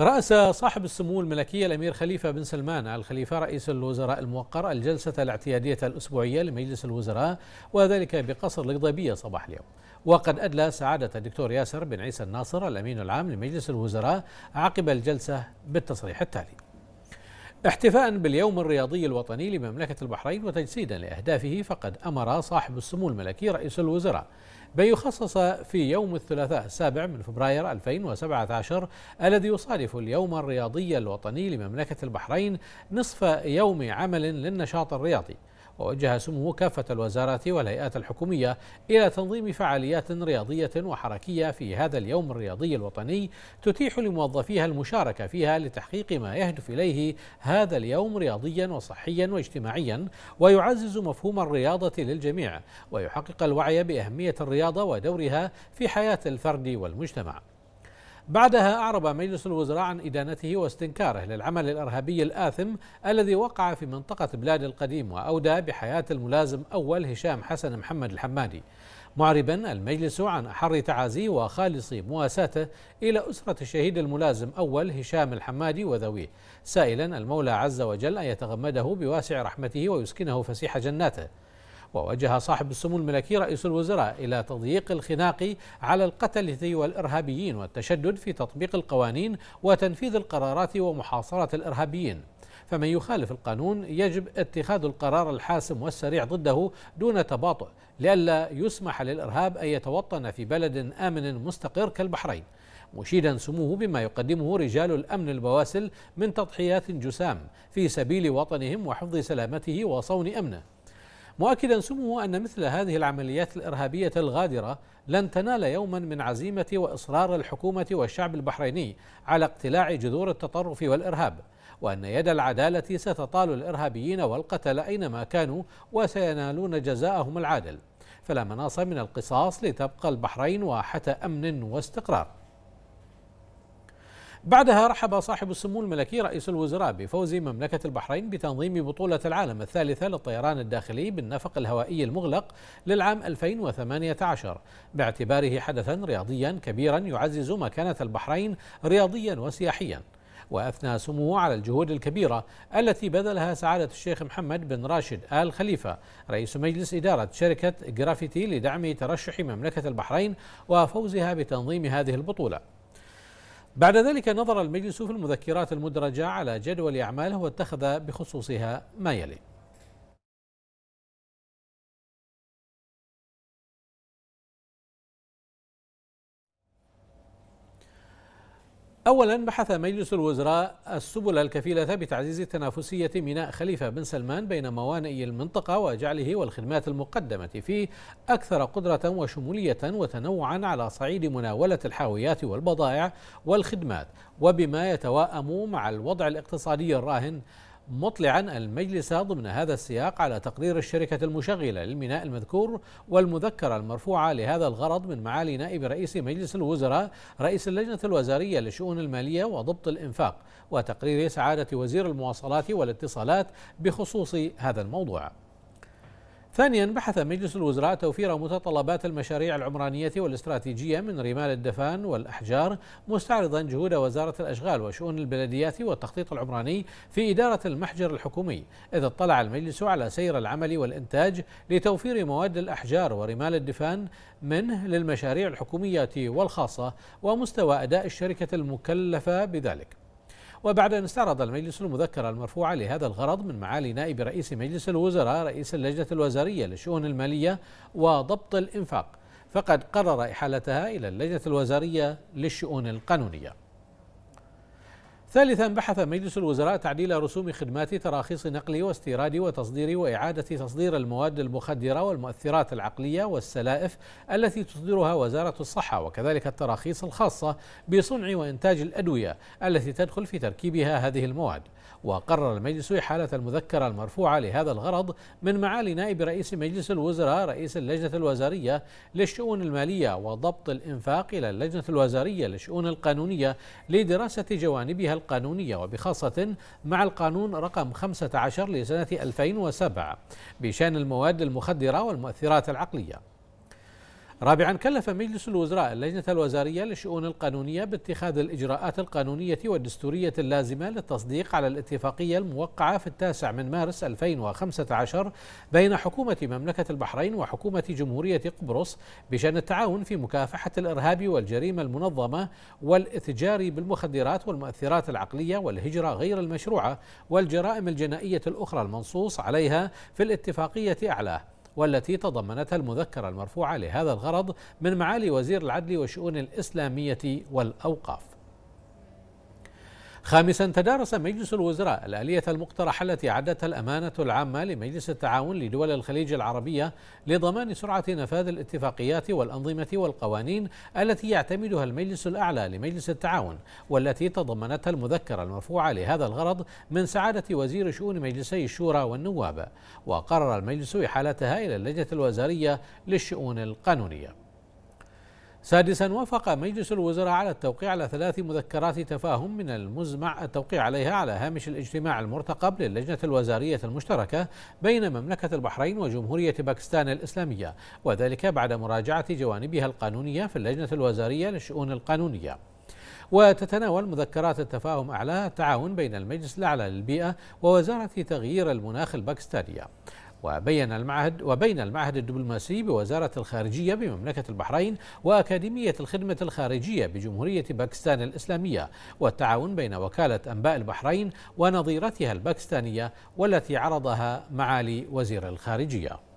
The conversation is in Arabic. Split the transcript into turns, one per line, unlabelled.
رأس صاحب السمو الملكية الأمير خليفة بن سلمان الخليفة رئيس الوزراء الموقر الجلسة الاعتيادية الأسبوعية لمجلس الوزراء وذلك بقصر القضبية صباح اليوم وقد أدلى سعادة الدكتور ياسر بن عيسى الناصر الأمين العام لمجلس الوزراء عقب الجلسة بالتصريح التالي احتفاء باليوم الرياضي الوطني لمملكة البحرين وتجسيدا لأهدافه فقد أمر صاحب السمو الملكي رئيس الوزراء بأن يخصص في يوم الثلاثاء السابع من فبراير 2017 الذي يصادف اليوم الرياضي الوطني لمملكة البحرين نصف يوم عمل للنشاط الرياضي ووجه سموه كافة الوزارات والهيئات الحكومية إلى تنظيم فعاليات رياضية وحركية في هذا اليوم الرياضي الوطني تتيح لموظفيها المشاركة فيها لتحقيق ما يهدف إليه هذا اليوم رياضيا وصحيا واجتماعيا ويعزز مفهوم الرياضة للجميع ويحقق الوعي بأهمية الرياضة ودورها في حياة الفرد والمجتمع بعدها أعرب مجلس الوزراء عن إدانته واستنكاره للعمل الإرهابي الآثم الذي وقع في منطقة بلاد القديم وأودى بحياة الملازم أول هشام حسن محمد الحمادي معربا المجلس عن أحر تعازيه وخالص مواساته إلى أسرة الشهيد الملازم أول هشام الحمادي وذويه سائلا المولى عز وجل أن يتغمده بواسع رحمته ويسكنه فسيح جناته ووجه صاحب السمو الملكي رئيس الوزراء إلى تضييق الخناق على القتلة والإرهابيين والتشدد في تطبيق القوانين وتنفيذ القرارات ومحاصرة الإرهابيين فمن يخالف القانون يجب اتخاذ القرار الحاسم والسريع ضده دون تباطؤ لئلا يسمح للإرهاب أن يتوطن في بلد آمن مستقر كالبحرين مشيدا سموه بما يقدمه رجال الأمن البواسل من تضحيات جسام في سبيل وطنهم وحفظ سلامته وصون أمنه مؤكدا سموه أن مثل هذه العمليات الإرهابية الغادرة لن تنال يوما من عزيمة وإصرار الحكومة والشعب البحريني على اقتلاع جذور التطرف والإرهاب وأن يد العدالة ستطال الإرهابيين والقتل أينما كانوا وسينالون جزاءهم العادل فلا مناص من القصاص لتبقى البحرين واحة أمن واستقرار بعدها رحب صاحب السمو الملكي رئيس الوزراء بفوز مملكة البحرين بتنظيم بطولة العالم الثالثة للطيران الداخلي بالنفق الهوائي المغلق للعام 2018 باعتباره حدثا رياضيا كبيرا يعزز مكانة البحرين رياضيا وسياحيا وأثنى سموه على الجهود الكبيرة التي بذلها سعادة الشيخ محمد بن راشد آل خليفة رئيس مجلس إدارة شركة جرافيتي لدعم ترشح مملكة البحرين وفوزها بتنظيم هذه البطولة بعد ذلك نظر المجلس في المذكرات المدرجة على جدول أعماله واتخذ بخصوصها ما يلي أولا بحث مجلس الوزراء السبل الكفيلة بتعزيز تنافسية ميناء خليفة بن سلمان بين موانئ المنطقة وجعله والخدمات المقدمة فيه أكثر قدرة وشمولية وتنوعا على صعيد مناولة الحاويات والبضائع والخدمات وبما يتواءم مع الوضع الاقتصادي الراهن مطلعا المجلس ضمن هذا السياق على تقرير الشركة المشغلة للميناء المذكور والمذكرة المرفوعة لهذا الغرض من معالي نائب رئيس مجلس الوزراء رئيس اللجنة الوزارية للشؤون المالية وضبط الإنفاق وتقرير سعادة وزير المواصلات والاتصالات بخصوص هذا الموضوع ثانيا بحث مجلس الوزراء توفير متطلبات المشاريع العمرانية والاستراتيجية من رمال الدفان والأحجار مستعرضا جهود وزارة الأشغال وشؤون البلديات والتخطيط العمراني في إدارة المحجر الحكومي إذ اطلع المجلس على سير العمل والإنتاج لتوفير مواد الأحجار ورمال الدفان منه للمشاريع الحكومية والخاصة ومستوى أداء الشركة المكلفة بذلك وبعد أن استعرض المجلس المذكرة المرفوعة لهذا الغرض من معالي نائب رئيس مجلس الوزراء رئيس اللجنة الوزارية للشؤون المالية وضبط الإنفاق فقد قرر إحالتها إلى اللجنة الوزارية للشؤون القانونية ثالثا بحث مجلس الوزراء تعديل رسوم خدمات تراخيص نقل واستيراد وتصدير وإعادة تصدير المواد المخدرة والمؤثرات العقلية والسلائف التي تصدرها وزارة الصحة وكذلك التراخيص الخاصة بصنع وإنتاج الأدوية التي تدخل في تركيبها هذه المواد وقرر المجلس إحالة المذكرة المرفوعة لهذا الغرض من معالي نائب رئيس مجلس الوزراء رئيس اللجنة الوزارية للشؤون المالية وضبط الإنفاق إلى اللجنة الوزارية للشؤون القانونية لدراسة جوانبها القانونية وبخاصة مع القانون رقم 15 لسنة 2007 بشأن المواد المخدرة والمؤثرات العقلية رابعا كلف مجلس الوزراء اللجنة الوزارية للشؤون القانونية باتخاذ الإجراءات القانونية والدستورية اللازمة للتصديق على الاتفاقية الموقعة في التاسع من مارس 2015 بين حكومة مملكة البحرين وحكومة جمهورية قبرص بشأن التعاون في مكافحة الإرهاب والجريمة المنظمة والاتجار بالمخدرات والمؤثرات العقلية والهجرة غير المشروعة والجرائم الجنائية الأخرى المنصوص عليها في الاتفاقية أعلاه والتي تضمنتها المذكرة المرفوعة لهذا الغرض من معالي وزير العدل والشؤون الإسلامية والأوقاف خامسا تدارس مجلس الوزراء الآلية المقترحة التي عدتها الأمانة العامة لمجلس التعاون لدول الخليج العربية لضمان سرعة نفاذ الاتفاقيات والأنظمة والقوانين التي يعتمدها المجلس الأعلى لمجلس التعاون والتي تضمنتها المذكرة المرفوعة لهذا الغرض من سعادة وزير شؤون مجلسي الشورى والنواب وقرر المجلس إحالتها إلى اللجنة الوزارية للشؤون القانونية سادسا وافق مجلس الوزراء على التوقيع على ثلاث مذكرات تفاهم من المزمع التوقيع عليها على هامش الاجتماع المرتقب للجنة الوزارية المشتركة بين مملكة البحرين وجمهورية باكستان الإسلامية وذلك بعد مراجعة جوانبها القانونية في اللجنة الوزارية للشؤون القانونية وتتناول مذكرات التفاهم أعلى التعاون بين المجلس الأعلى للبيئة ووزارة تغيير المناخ الباكستانية وبين المعهد وبين المعهد الدبلوماسي بوزارة الخارجية بمملكة البحرين وأكاديمية الخدمة الخارجية بجمهورية باكستان الإسلامية والتعاون بين وكالة أنباء البحرين ونظيرتها الباكستانية والتي عرضها معالي وزير الخارجية